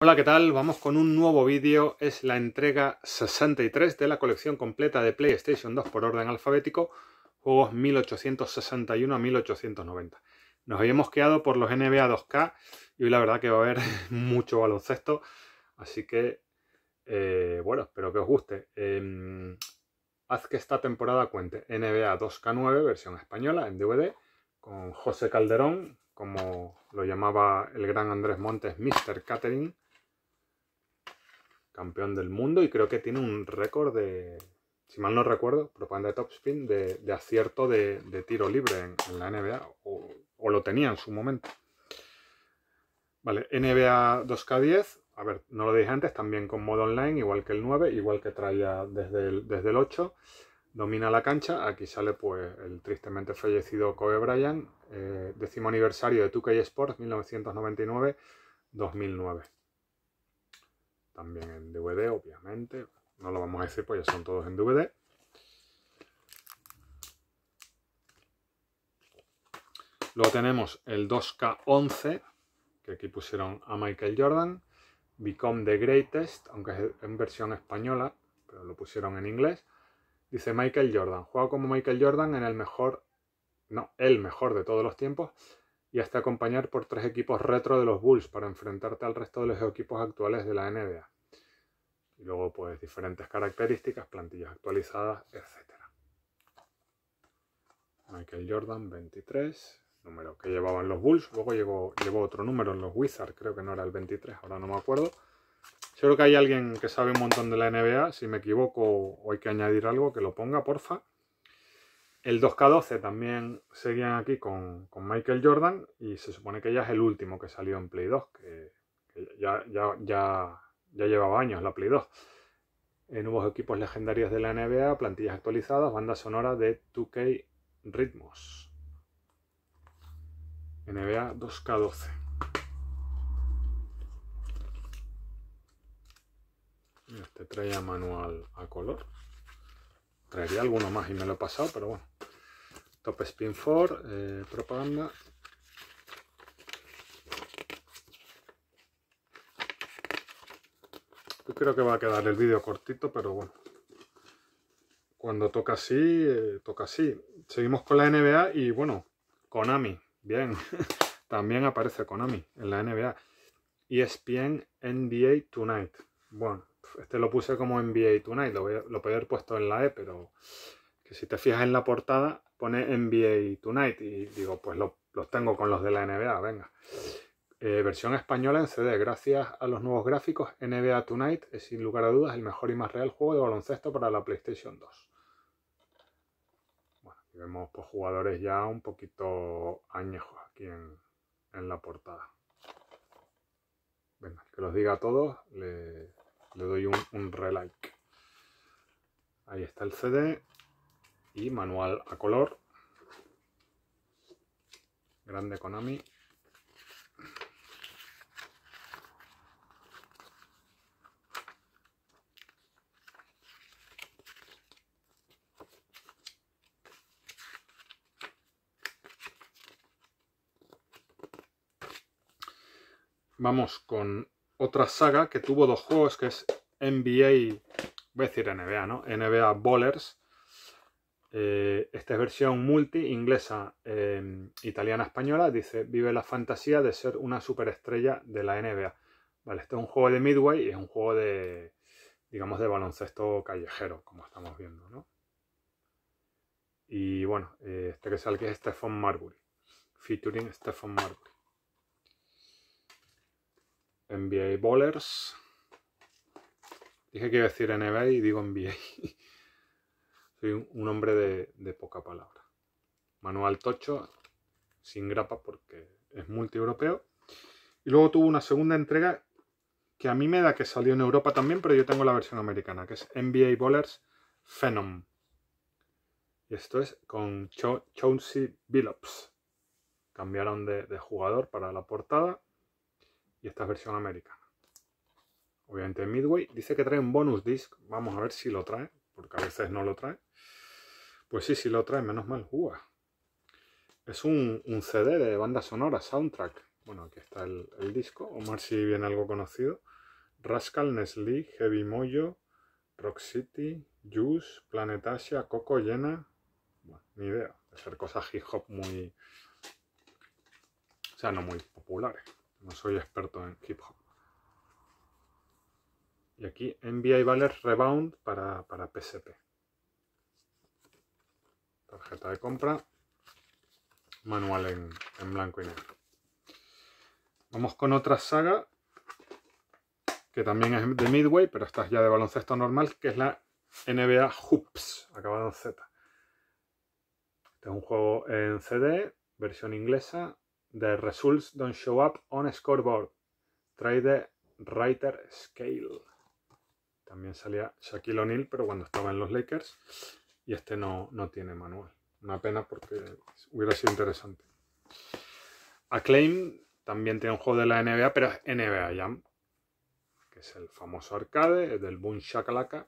Hola, ¿qué tal? Vamos con un nuevo vídeo. Es la entrega 63 de la colección completa de PlayStation 2 por orden alfabético, juegos 1861 a 1890. Nos habíamos quedado por los NBA 2K y hoy la verdad que va a haber mucho baloncesto, así que, eh, bueno, espero que os guste. Em, haz que esta temporada cuente NBA 2K9, versión española, en DVD, con José Calderón, como lo llamaba el gran Andrés Montes, Mr. Catering campeón del mundo y creo que tiene un récord de, si mal no recuerdo, propaganda de topspin, de, acierto de, tiro libre en, la NBA, o, lo tenía en su momento. Vale, NBA 2K10, a ver, no lo dije antes, también con modo online, igual que el 9, igual que traía desde el, desde el 8, domina la cancha, aquí sale pues el tristemente fallecido Kobe Bryant, eh, décimo aniversario de 2K Sports 1999-2009 también en DVD, obviamente. No lo vamos a decir, pues ya son todos en DVD. Luego tenemos el 2K11, que aquí pusieron a Michael Jordan. Become the Greatest, aunque es en versión española, pero lo pusieron en inglés. Dice Michael Jordan, juega como Michael Jordan en el mejor, no, el mejor de todos los tiempos, y hasta acompañar por tres equipos retro de los Bulls para enfrentarte al resto de los equipos actuales de la NBA. Y luego pues diferentes características, plantillas actualizadas, etc. Michael Jordan 23, número que llevaban los Bulls, luego llegó, llevó otro número en los Wizards, creo que no era el 23, ahora no me acuerdo. Seguro que hay alguien que sabe un montón de la NBA, si me equivoco o hay que añadir algo, que lo ponga, porfa. El 2K12 también seguían aquí con, Michael Jordan y se supone que ya es el último que salió en Play 2, que, ya, ya, llevaba años la Play 2. En eh, nuevos equipos legendarios de la NBA, plantillas actualizadas, banda sonora de 2K Ritmos. NBA 2K12. Este traía manual a color. Traería alguno más y me lo he pasado, pero bueno. Top Spin 4, eh, propaganda. Yo creo que va a quedar el vídeo cortito, pero bueno. Cuando toca así, eh, toca así. Seguimos con la NBA y bueno, Konami. Bien, también aparece Konami en la NBA. ESPN NBA Tonight. Bueno, este lo puse como NBA Tonight, lo, voy podía haber puesto en la E, pero que si te fijas en la portada pone NBA Tonight y digo, pues los tengo con los de la NBA, venga. Eh, versión española en CD, gracias a los nuevos gráficos, NBA Tonight es sin lugar a dudas el mejor y más real juego de baloncesto para la PlayStation 2. Bueno, aquí vemos pues, jugadores ya un poquito añejos aquí en, la portada. Venga, que los diga a todos, le doy un, un relike. Ahí está el CD y manual a color. Grande Konami. Vamos con otra saga que tuvo dos juegos, que es NBA, voy a decir NBA, ¿no? NBA Bowlers. Eh, esta es versión multi, inglesa, em, italiana, española. Dice, vive la fantasía de ser una superestrella de la NBA. Vale, este es un juego de Midway y es un juego de, digamos, de baloncesto callejero, como estamos viendo, ¿no? Y bueno, eh, este que sale es Stephen Marbury, featuring Stephen Marbury. NBA Bowlers. Dije que iba a decir NBA y digo NBA. Soy un hombre de, poca palabra. Manual tocho, sin grapa porque es multi-europeo. Y luego tuvo una segunda entrega que a mí me da que salió en Europa también, pero yo tengo la versión americana, que es NBA Bowlers Phenom. Y esto es con Chauncey Billups. Cambiaron de jugador para la portada y esta versión americana. Obviamente Midway dice que trae un bonus disc, vamos a ver si lo trae, porque a veces no lo trae. Pues sí, si lo trae, menos mal. Uah. Es un, CD de banda sonora, soundtrack. Bueno, aquí está el, el disco, Omar si viene algo conocido. Rascal, Nestlé, Heavy Mojo, Rock City, Juice, Planetasia, Coco, Llena. Bueno, ni idea, de ser cosas hip hop muy... O sea, no muy populares. No soy experto en hip hop. Y aquí y Valer Rebound para, para PSP. Tarjeta de compra. Manual en, en blanco y negro. Vamos con otra saga que también es de Midway, pero esta es ya de baloncesto normal, que es la NBA Hoops, acabado en Z. Este es un juego en CD, versión inglesa, The Results Don't Show Up on Scoreboard. Trade the Writer Scale. También salía Shaquille O'Neal, pero cuando estaba en los Lakers. Y este no, no tiene manual. Una pena porque hubiera sido interesante. Acclaim también tiene un juego de la NBA, pero es NBA Jam. Que es el famoso arcade, es del Boon Shakalaka.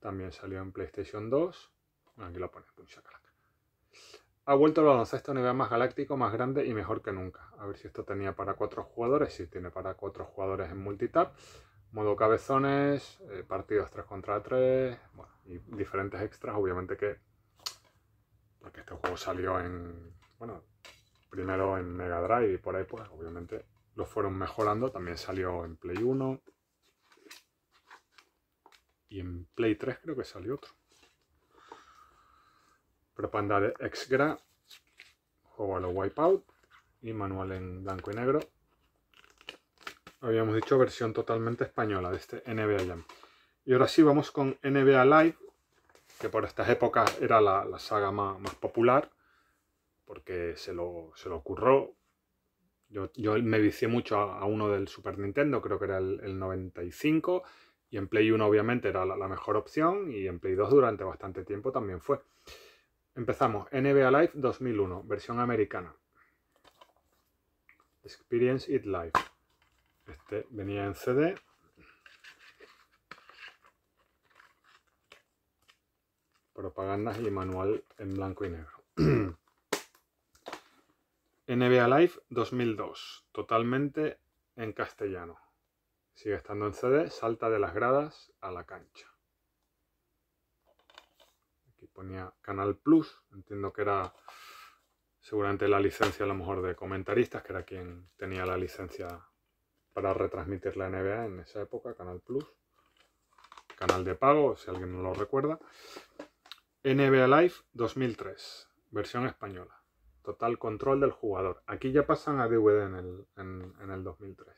También salió en PlayStation 2. aquí lo pone, Boom Shakalaka ha vuelto el baloncesto a un nivel más galáctico, más grande y mejor que nunca. A ver si esto tenía para cuatro jugadores, si tiene para cuatro jugadores en multitap, modo cabezones, eh, partidos 3 contra 3, bueno, y diferentes extras, obviamente que... Porque este juego salió en... Bueno, primero en Mega Drive y por ahí pues obviamente lo fueron mejorando, también salió en Play 1 y en Play 3 creo que salió otro. ProPanda de Exgra, juego a lo Wipeout y manual en blanco y negro. Habíamos dicho versión totalmente española de este NBA Jam. Y ahora sí vamos con NBA Live, que por estas épocas era la, saga más, popular, porque se lo, se Yo, me vicié mucho a, uno del Super Nintendo, creo que era el, 95, y en Play 1 obviamente era la, la, mejor opción, y en Play 2 durante bastante tiempo también fue. Empezamos. NBA Live 2001, versión americana. Experience It Live. Este venía en CD. Propaganda y manual en blanco y negro. NBA Live 2002, totalmente en castellano. Sigue estando en CD, salta de las gradas a la cancha ponía Canal Plus, entiendo que era seguramente la licencia a lo mejor de comentaristas, que era quien tenía la licencia para retransmitir la NBA en esa época, Canal Plus, canal de pago, si alguien no lo recuerda. NBA Live 2003, versión española. Total control del jugador. Aquí ya pasan a DVD en el, en el 2003.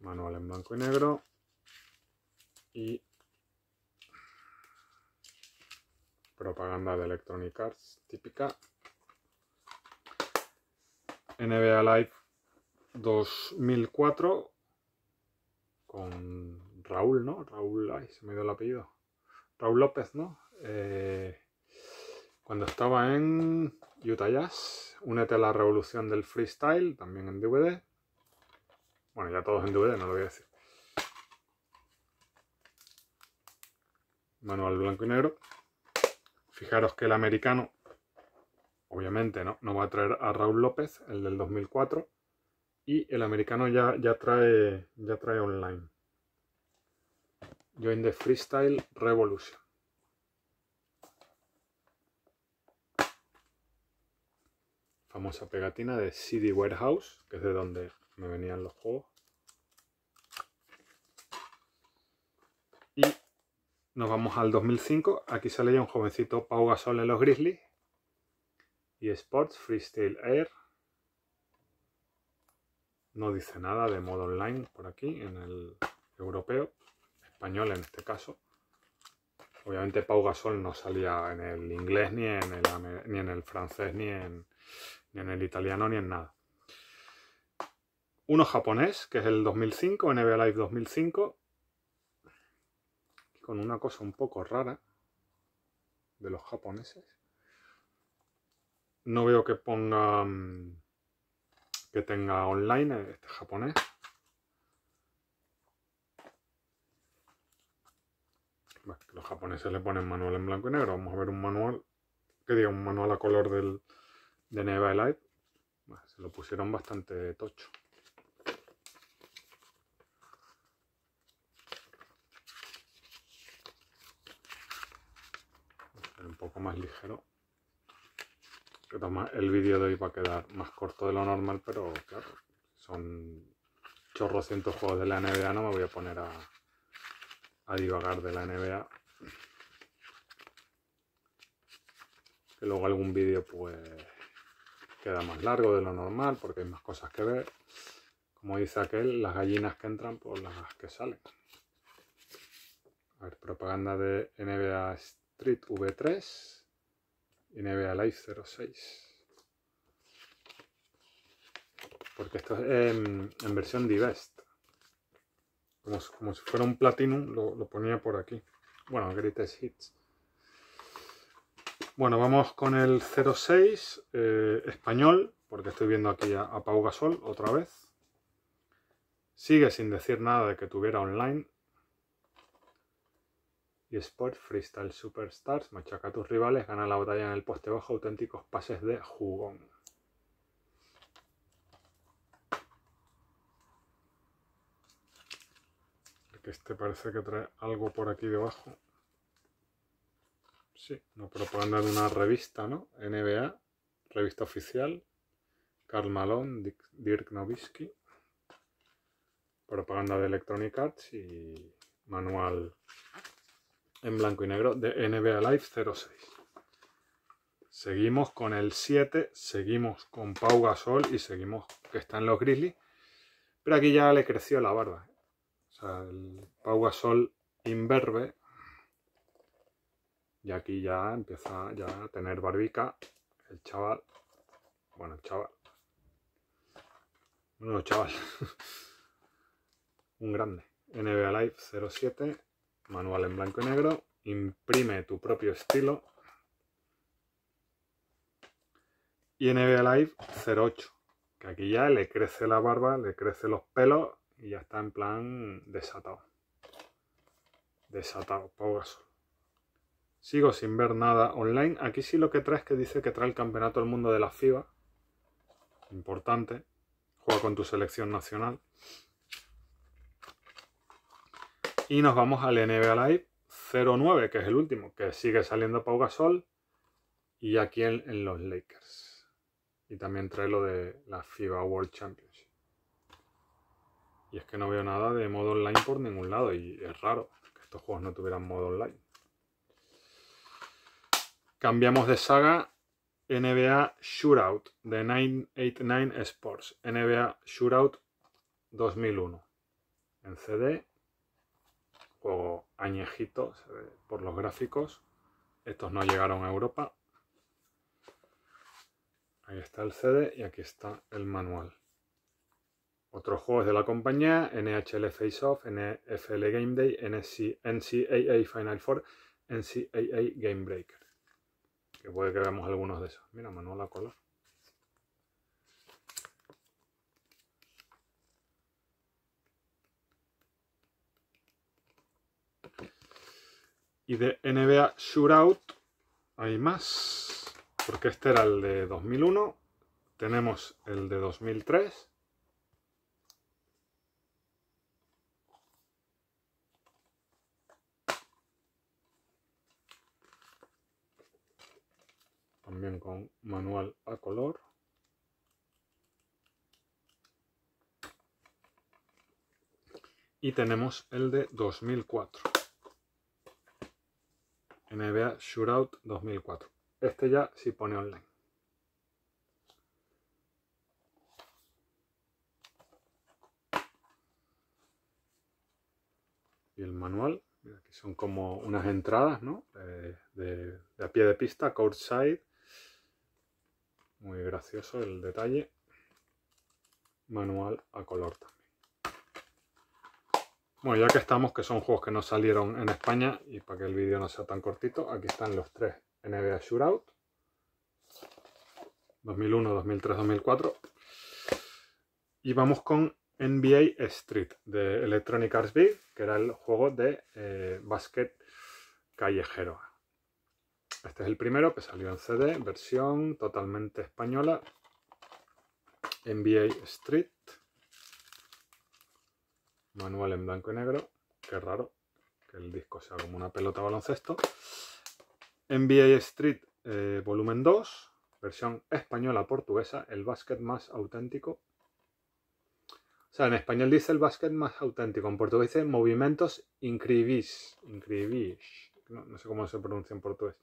manual en blanco y negro y propaganda de Electronic Arts típica. NBA Live 2004 con Raúl, ¿no? Raúl, ay, se me dio el apellido. Raúl López, ¿no? Eh, cuando estaba en Utah Jazz, Únete a la revolución del freestyle, también en DVD. Bueno, ya todos en DVD, no lo voy a decir. Manual blanco y negro. Fijaros que el americano, obviamente, no, no va a traer a Raúl López, el del 2004. Y el americano ya, ya, trae, ya trae online. Join the Freestyle Revolution. famosa pegatina de CD Warehouse, que es de donde me venían los juegos. Y nos vamos al 2005. Aquí sale ya un jovencito Pau Gasol en los Grizzlies. Y Sports Freestyle Air. No dice nada de modo online por aquí, en el europeo, español en este caso. Obviamente Pau Gasol no salía en el inglés, ni en el, ni en el francés, ni ni en el italiano, ni en nada. Uno japonés, que es el 2005, NBA Live 2005, con una cosa un poco rara de los japoneses. No veo que ponga mm, que tenga online este japonés. los japoneses le ponen manual en blanco y negro. Vamos a ver un manual, que diga un manual a color de Neva Light. se lo pusieron bastante tocho. poco más ligero. El vídeo de hoy va a quedar más corto de lo normal, pero claro, son chorrocientos juegos de la NBA, no me voy a poner a, a divagar de la NBA. Que luego algún vídeo pues queda más largo de lo normal porque hay más cosas que ver. Como dice aquel, las gallinas que entran por las que salen. A ver, propaganda de NBA Street V3 y NBA Live 06. Porque esto es en, versión Divest. Como, como, si fuera un Platinum, lo, ponía por aquí. Bueno, Greatest Hits. Bueno, vamos con el 06 eh, español, porque estoy viendo aquí a, a Pau Gasol otra vez. Sigue sin decir nada de que tuviera online y Sport Freestyle Superstars machaca a tus rivales, gana la batalla en el poste bajo, auténticos pases de jugón. Este parece que trae algo por aquí debajo. Sí, propaganda de una revista, ¿no? NBA, revista oficial. Karl Malone, Dirk Nowitzki. Propaganda de Electronic Arts y manual en blanco y negro de NBA Life 06. Seguimos con el 7, seguimos con Pau Gasol y seguimos que está en los Grizzly, Pero aquí ya le creció la barba. O sea, el Pau imberbe. Y aquí ya empieza ya a tener barbica el chaval. Bueno, el chaval. Bueno, chaval. Un grande. NBA Life 07 manual en blanco y negro, imprime tu propio estilo. Y NBA Live 08, que aquí ya le crece la barba, le crece los pelos y ya está en plan desatado. Desatado, Pau Sigo sin ver nada online. Aquí sí lo que trae es que dice que trae el campeonato del mundo de la FIBA. Importante. Juega con tu selección nacional. Y nos vamos al NBA Live 09, que es el último, que sigue saliendo Pau Gasol. Y aquí en, en los Lakers. Y también trae lo de la FIBA World Championship. Y es que no veo nada de modo online por ningún lado. Y es raro que estos juegos no tuvieran modo online. Cambiamos de saga. NBA Shootout de 989 Sports. NBA Shootout 2001. En CD añejitos por los gráficos. Estos no llegaron a Europa. Ahí está el CD y aquí está el manual. Otros juegos de la compañía, NHL Face Off, NFL Game Day, NCAA Final Four, NCAA Game Breaker. Que puede que veamos algunos de esos. Mira, manual a color. Y de NBA Shootout hay más, porque este era el de 2001. Tenemos el de 2003. También con manual a color. Y tenemos el de 2004. NBA Shootout 2004. Este ya se pone online. Y el manual, aquí son como unas entradas, ¿no? De, de a pie de pista, courtside. Muy gracioso el detalle. Manual a color también. Bueno, ya que estamos, que son juegos que no salieron en España y para que el vídeo no sea tan cortito, aquí están los tres NBA Shootout 2001, 2003, 2004 y vamos con NBA Street de Electronic Arts Big, que era el juego de eh, básquet callejero. Este es el primero que salió en CD, versión totalmente española. NBA Street manual en blanco y negro, qué raro que el disco sea como una pelota baloncesto. NBA Street eh, volumen 2, versión española portuguesa, el básquet más auténtico. O sea, en español dice el básquet más auténtico, en portugués dice movimientos incríveis, no, sé cómo se pronuncia en portugués,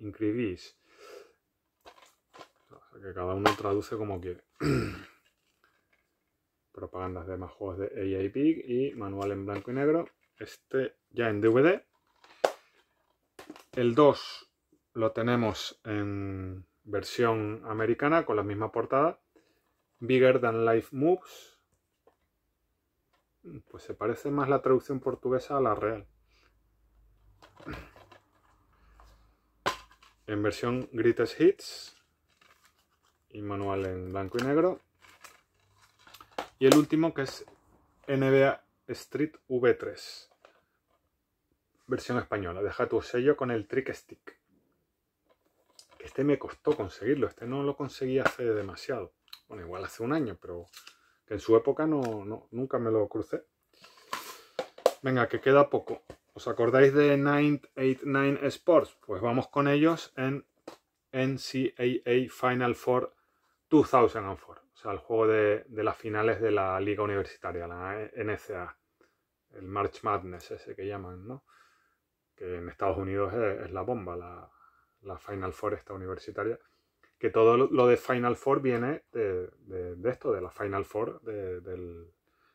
incríveis. O sea, que cada uno traduce como quiere. propagandas de más juegos de AI Big y manual en blanco y negro. Este ya en DVD. El 2 lo tenemos en versión americana con la misma portada. Bigger Than Life Moves. Pues se parece más la traducción portuguesa a la real. En versión Greatest Hits y manual en blanco y negro. Y el último que es NBA Street V3, versión española. Deja tu sello con el Trick Stick. Este me costó conseguirlo, este no lo conseguí hace demasiado. Bueno, igual hace un año, pero que en su época no, nunca me lo crucé. Venga, que queda poco. ¿Os acordáis de 989 Sports? Pues vamos con ellos en NCAA Final Four 2004 sea, el juego de, las finales de la liga universitaria, la NCA, el March Madness ese que llaman, ¿no? Que en Estados Unidos es, la bomba, la, Final Four esta universitaria. Que todo lo de Final Four viene de, esto, de la Final Four del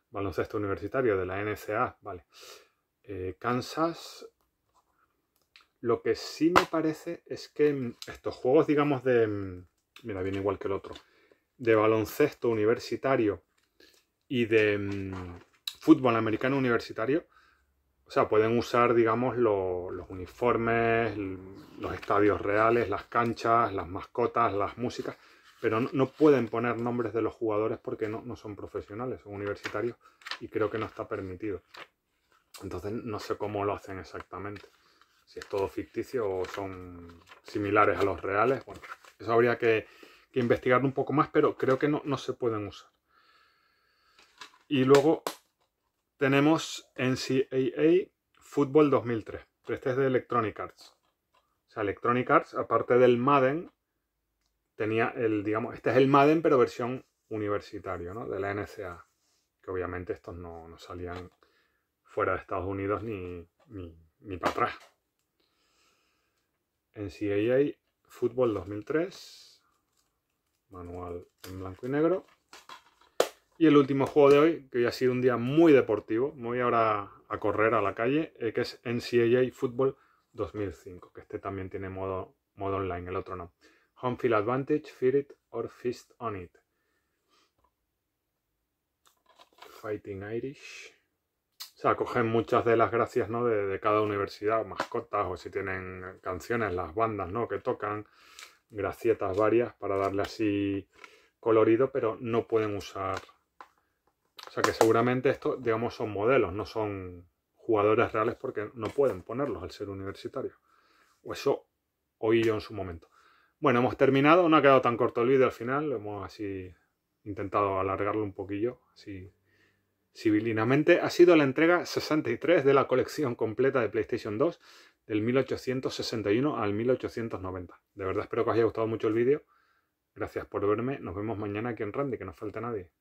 baloncesto universitario, de la NCA, ¿vale? Eh, Kansas, lo que sí me parece es que estos juegos, digamos, de... Mira, viene igual que el otro de baloncesto universitario y de mm, fútbol americano universitario, o sea, pueden usar, digamos, los uniformes, los estadios reales, las canchas, las mascotas, las músicas, pero no, pueden poner nombres de los jugadores porque no, no, son profesionales, son universitarios y creo que no está permitido. Entonces no sé cómo lo hacen exactamente, si es todo ficticio o son similares a los reales, bueno, eso habría que, que investigarlo un poco más, pero creo que no, no se pueden usar. Y luego tenemos NCAA Football 2003. Este es de Electronic Arts. O sea, Electronic Arts, aparte del Madden, tenía el, digamos, este es el Madden, pero versión universitario, ¿no? De la NCAA. Que obviamente estos no, salían fuera de Estados Unidos ni, ni, ni para atrás. NCAA Football 2003 manual en blanco y negro. Y el último juego de hoy, que hoy ha sido un día muy deportivo, me voy ahora a correr a la calle, eh, que es NCAA Football 2005, que este también tiene modo, modo online, el otro no. Home Field Advantage, Fear It or Fist on It. Fighting Irish. O sea, cogen muchas de las gracias ¿no? de, cada universidad, mascotas, o si tienen canciones, las bandas ¿no? que tocan gracietas varias para darle así colorido, pero no pueden usar... O sea que seguramente estos, digamos, son modelos, no son jugadores reales porque no pueden ponerlos al ser universitario. O eso oí yo en su momento. Bueno, hemos terminado, no ha quedado tan corto el vídeo al final, hemos así intentado alargarlo un poquillo, así civilinamente. Ha sido la entrega 63 de la colección completa de PlayStation 2 del 1861 al 1890. De verdad espero que os haya gustado mucho el vídeo. Gracias por verme. Nos vemos mañana aquí en Randy, que no falta nadie.